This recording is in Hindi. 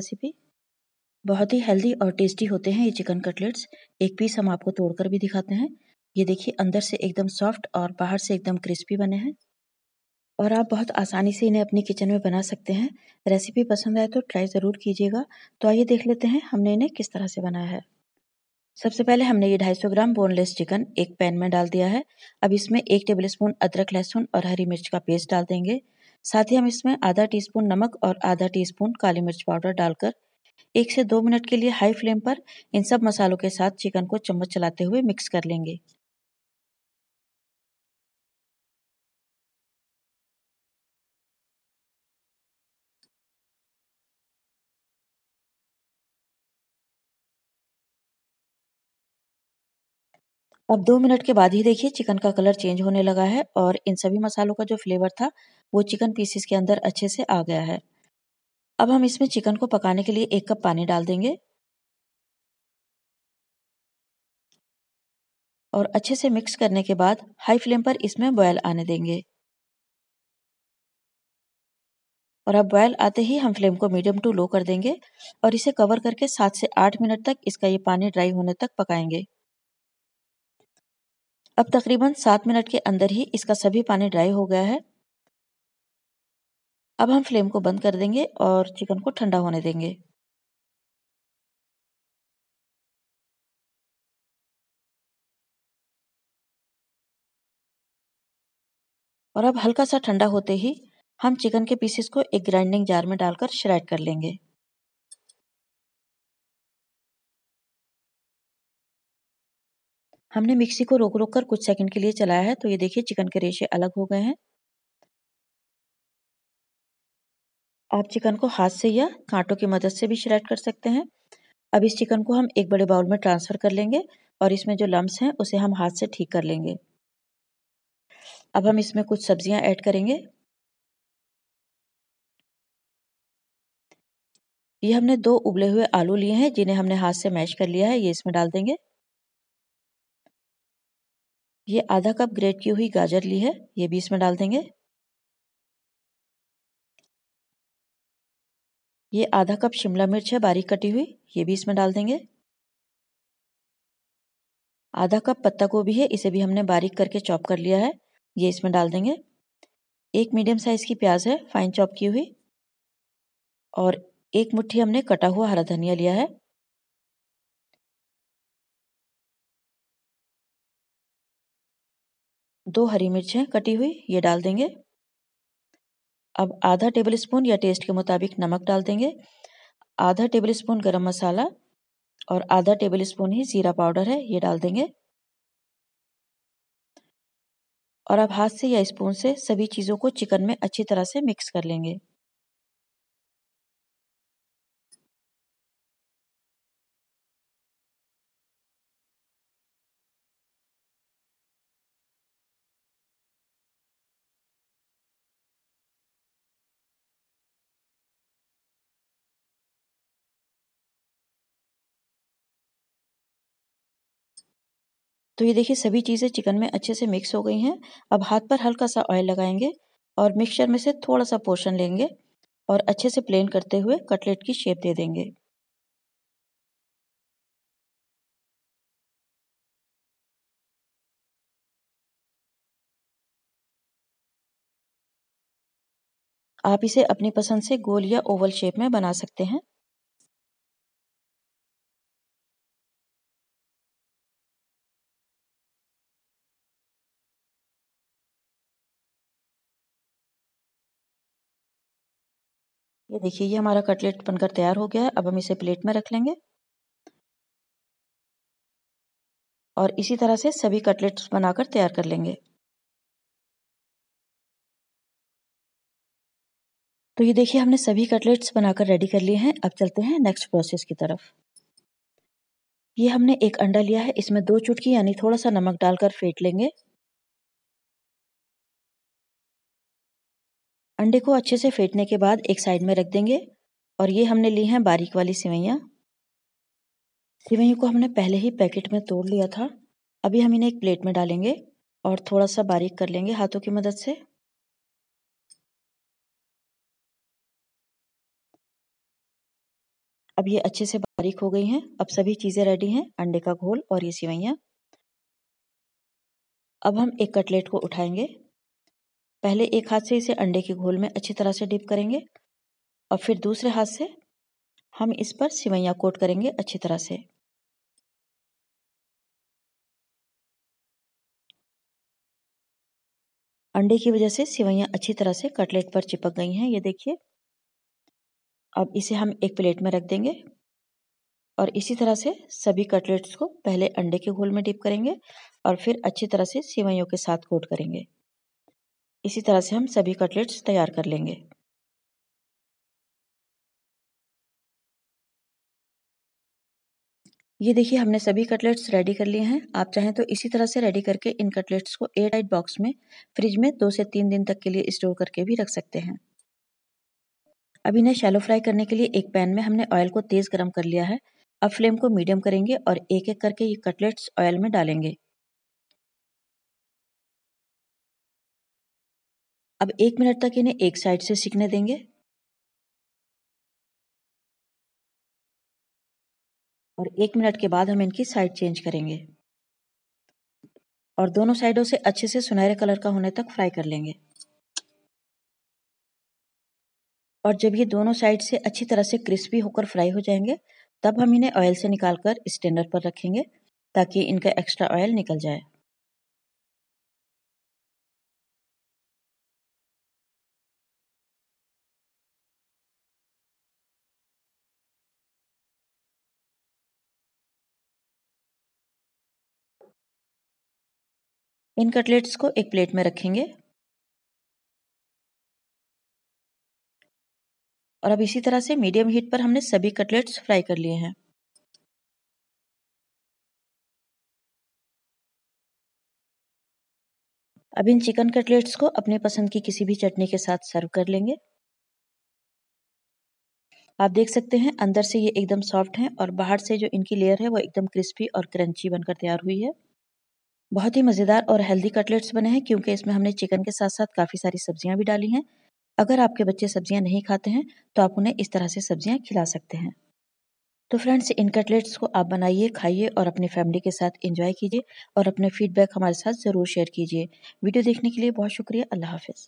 रेसिपी बहुत ही हेल्दी और टेस्टी होते हैं ये चिकन कटलेट्स एक पीस हम आपको तोड़कर भी दिखाते हैं ये देखिए अंदर से एकदम सॉफ्ट और बाहर से एकदम क्रिस्पी बने हैं और आप बहुत आसानी से इन्हें अपनी किचन में बना सकते हैं रेसिपी पसंद आए तो ट्राई ज़रूर कीजिएगा तो आइए देख लेते हैं हमने इन्हें किस तरह से बनाया है सबसे पहले हमने ये 250 ग्राम बोनलेस चिकन एक पैन में डाल दिया है अब इसमें एक टेबल स्पून अदरक लहसुन और हरी मिर्च का पेस्ट डाल देंगे साथ ही हम इसमें आधा टीस्पून नमक और आधा टीस्पून काली मिर्च पाउडर डालकर एक से दो मिनट के लिए हाई फ्लेम पर इन सब मसालों के साथ चिकन को चम्मच चलाते हुए मिक्स कर लेंगे अब दो मिनट के बाद ही देखिए चिकन का कलर चेंज होने लगा है और इन सभी मसालों का जो फ्लेवर था वो चिकन पीसेस के अंदर अच्छे से आ गया है अब हम इसमें चिकन को पकाने के लिए एक कप पानी डाल देंगे और अच्छे से मिक्स करने के बाद हाई फ्लेम पर इसमें बॉयल आने देंगे और अब बॉयल आते ही हम फ्लेम को मीडियम टू लो कर देंगे और इसे कवर करके सात से आठ मिनट तक इसका ये पानी ड्राई होने तक पकाएंगे अब तकरीबन सात मिनट के अंदर ही इसका सभी पानी ड्राई हो गया है अब हम फ्लेम को बंद कर देंगे और चिकन को ठंडा होने देंगे और अब हल्का सा ठंडा होते ही हम चिकन के पीसेस को एक ग्राइंडिंग जार में डालकर श्राइड कर लेंगे हमने मिक्सी को रोक रोक कर कुछ सेकंड के लिए चलाया है तो ये देखिए चिकन के रेशे अलग हो गए हैं आप चिकन को हाथ से या कांटों की मदद से भी श्रेड कर सकते हैं अब इस चिकन को हम एक बड़े बाउल में ट्रांसफ़र कर लेंगे और इसमें जो लम्ब हैं उसे हम हाथ से ठीक कर लेंगे अब हम इसमें कुछ सब्जियां ऐड करेंगे ये हमने दो उबले हुए आलू लिए हैं जिन्हें हमने हाथ से मैश कर लिया है ये इसमें डाल देंगे ये आधा कप ग्रेट की हुई गाजर ली है ये भी इसमें डाल देंगे ये आधा कप शिमला मिर्च है बारीक कटी हुई ये भी इसमें डाल देंगे आधा कप पत्ता गोभी है इसे भी हमने बारीक करके चॉप कर लिया है ये इसमें डाल देंगे एक मीडियम साइज की प्याज है फाइन चॉप की हुई और एक मुट्ठी हमने कटा हुआ हरा धनिया लिया है दो हरी मिर्चें कटी हुई ये डाल देंगे अब आधा टेबल स्पून या टेस्ट के मुताबिक नमक डाल देंगे आधा टेबल स्पून गर्म मसाला और आधा टेबल स्पून ही जीरा पाउडर है ये डाल देंगे और अब हाथ से या स्पून से सभी चीज़ों को चिकन में अच्छी तरह से मिक्स कर लेंगे तो ये देखिए सभी चीज़ें चिकन में अच्छे से मिक्स हो गई हैं अब हाथ पर हल्का सा ऑयल लगाएंगे और मिक्सचर में से थोड़ा सा पोर्शन लेंगे और अच्छे से प्लेन करते हुए कटलेट की शेप दे देंगे आप इसे अपनी पसंद से गोल या ओवल शेप में बना सकते हैं ये देखिए ये हमारा कटलेट बनकर तैयार हो गया है अब हम इसे प्लेट में रख लेंगे और इसी तरह से सभी कटलेट्स बनाकर तैयार कर लेंगे तो ये देखिए हमने सभी कटलेट्स बनाकर रेडी कर लिए हैं अब चलते हैं नेक्स्ट प्रोसेस की तरफ ये हमने एक अंडा लिया है इसमें दो चुटकी यानी थोड़ा सा नमक डालकर फेंट लेंगे अंडे को अच्छे से फेंटने के बाद एक साइड में रख देंगे और ये हमने ली हैं बारीक वाली सिवैयाँ सिवैयों को हमने पहले ही पैकेट में तोड़ लिया था अभी हम इन्हें एक प्लेट में डालेंगे और थोड़ा सा बारीक कर लेंगे हाथों की मदद से अब ये अच्छे से बारीक हो गई हैं अब सभी चीज़ें रेडी हैं अंडे का घोल और ये सिवैयाँ अब हम एक कटलेट को उठाएंगे पहले एक हाथ से इसे अंडे के घोल में अच्छी तरह से डिप करेंगे और फिर दूसरे हाथ से हम इस पर सिवैयाँ कोट करेंगे अच्छी तरह से अंडे की वजह से सिवैयाँ अच्छी तरह से कटलेट पर चिपक गई हैं ये देखिए अब इसे हम एक प्लेट में रख देंगे और इसी तरह से सभी कटलेट्स को पहले अंडे के घोल में डिप करेंगे और फिर अच्छी तरह से सिवैयों के साथ कोट करेंगे इसी तरह से हम सभी कटलेट्स तैयार कर लेंगे ये देखिए हमने सभी कटलेट्स रेडी कर लिए हैं आप चाहें तो इसी तरह से रेडी करके इन कटलेट्स को एयर टाइट बॉक्स में फ्रिज में दो से तीन दिन तक के लिए स्टोर करके भी रख सकते हैं अब इन्हें शैलो फ्राई करने के लिए एक पैन में हमने ऑयल को तेज़ गर्म कर लिया है अब फ्लेम को मीडियम करेंगे और एक एक करके ये कटलेट्स ऑयल में डालेंगे अब एक मिनट तक इन्हें एक साइड से सीखने देंगे और एक मिनट के बाद हम इनकी साइड चेंज करेंगे और दोनों साइडों से अच्छे से सुनहरे कलर का होने तक फ्राई कर लेंगे और जब ये दोनों साइड से अच्छी तरह से क्रिस्पी होकर फ्राई हो जाएंगे तब हम इन्हें ऑयल से निकालकर स्टैंडर पर रखेंगे ताकि इनका एक्स्ट्रा ऑयल निकल जाए इन कटलेट्स को एक प्लेट में रखेंगे और अब इसी तरह से मीडियम हीट पर हमने सभी कटलेट्स फ्राई कर लिए हैं अब इन चिकन कटलेट्स को अपने पसंद की किसी भी चटनी के साथ सर्व कर लेंगे आप देख सकते हैं अंदर से ये एकदम सॉफ्ट हैं और बाहर से जो इनकी लेयर है वो एकदम क्रिस्पी और क्रंची बनकर तैयार हुई है बहुत ही मज़ेदार और हेल्दी कटलेट्स बने हैं क्योंकि इसमें हमने चिकन के साथ साथ काफ़ी सारी सब्जियां भी डाली हैं अगर आपके बच्चे सब्जियां नहीं खाते हैं तो आप उन्हें इस तरह से सब्जियां खिला सकते हैं तो फ्रेंड्स इन कटलेट्स को आप बनाइए खाइए और अपनी फैमिली के साथ एंजॉय कीजिए और अपने फीडबैक हमारे साथ ज़रूर शेयर कीजिए वीडियो देखने के लिए बहुत शुक्रिया अल्लाह हाफिज़